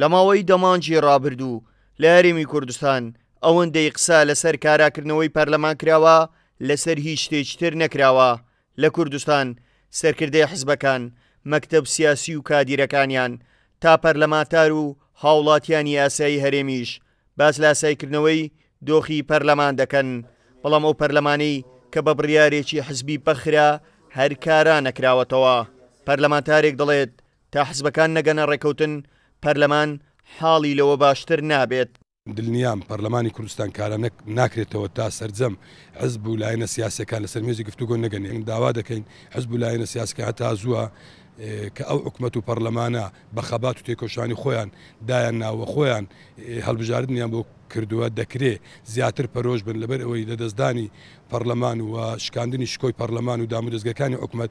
لە ماوەی دەمانجی ڕابردوو لە یاریمی کوردستان ئەوەندەی قسە لەسەر کاراکردنەوەی پەرلەمان کراوە لەسەر هیچ شتێکتر نەکراوە لە کوردستان سەرکردەی حزبەکان مەکتب سیاسی و کادیرەکانیان تا پەرلەماتار و هاوڵاتیانی یاسایی هەرێمیش باس لاسایکردنەوەی دۆخی پەرلەمان دەکەن بەڵام ئەو پەرلەمانی کە بە بڕیارێکی حزبی پەخرا هەر کارا نەکراوەتەوە پەرلەمانتارێک دەڵێت تا حزبەکان نەگەنە ڕێکەوتن پەرلەمان حاڵی لەوە باشتر نابێت دڵنیام پەرلەمانی کوردستان کارە ناکرێتەوە تا سرجەم حزب و لایەنە سیاسەکان لەسەر مێزی گفتوگۆ نەگەنێن داوا دەکەین حزب و لایەنە سیاسەکە هەتا زووە کە ئەو حکومت و پەرلەمانە بە خەبات و تێکۆشانی خۆیان دایان ناوە خۆیان هەڵبژاردنیان بۆ کردووە دەکرێت زیاتر پەرۆژ بن لەبەر ئەوەی لەدەستدانی پەرلەمان و شکاندنی شکۆی پەرلەمان و دامودەستگەکانی حکومت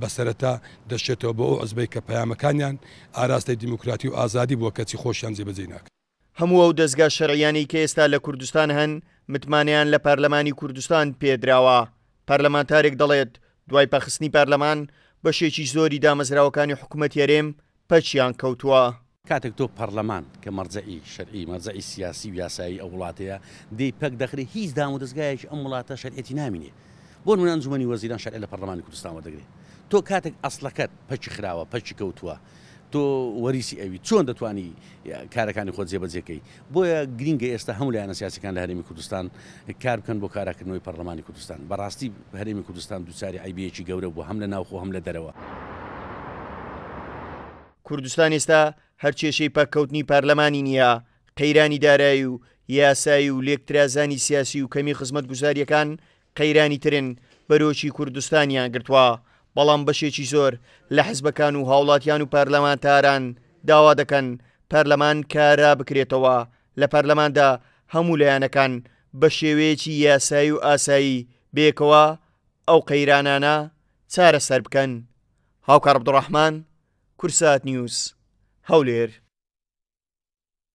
بەسەرەتا دەشێتەوە بۆ ئەو ئەزبەی کە پەیامەکانیان ئاراستەی دیموکراتی و ئازادی بۆ کەچی خۆشیان جێبەجێ ناکە هەموو ئەو دەستگا شەڕیانی کە ئێستا لە کوردستان هەن متمانیان لە پەرلەمانی کوردستان پێدراوە پەرلەمانتارێک دەڵێت دوای پەخستنی پەرلەمان بەشێکی زۆری دامەزراوەکانی حکوومەت یارێم پەچیان کەوتووە. کاتێک تۆ پەرلەمان کە مەرجەی شەرعی مەرجەی سیاسی و یاسایی ئەو وڵاتەیە دی پەک دەخری هیچ دام و دەستگایش ئەم وڵاتە شەرعێتی نامینێ بۆ من ئەنجومی وەزیران شەرعە لە پەرلەمانی کوردستانەوە دەگرێت تۆ کاتێک ئەسلەکەت پەچی خراوە پەچی کەوتووە تۆ وەریسی ئەوی چۆن دەتوانی کارەکانی خۆت جێبەجێکەی بۆیە گرینگە ئێستا هەموو لایەنە سیاسەکان لە هەرێمی کوردستان کار بکەن بۆ کاراکردنەوەی پەرلەمانی کوردستان بەڕاستی هەرێمی کوردستان دووچاری ئایبەیەکی گەورە بوو هەم لە ناوخۆ هەم لە دەرەوە. کوردستان ئێستا هەر کێشەی پەکەوتنی پارلەمانی نییە قەیرانی دارایی و یاسایی و لێکترازانی سیاسی و کەمی خزمەت گوزاریەکان قەیرانی ترن بەرۆکی کوردستانیان گرتووە. بەڵام بەشێکی زۆر لە حزبەکان و هاوڵاتیان و پەرلەمانتاران داوا دەکەن پەرلەمان کارا بکرێتەوە لە پەرلەماندا هەموو لایەنەکان بە شێوەیەکی یاسایی و ئاسایی بێکەوە ئەو قەیرانانە چارەسەر بکەن هاوکار عبدڕحمان کورسات نیوز هەولێر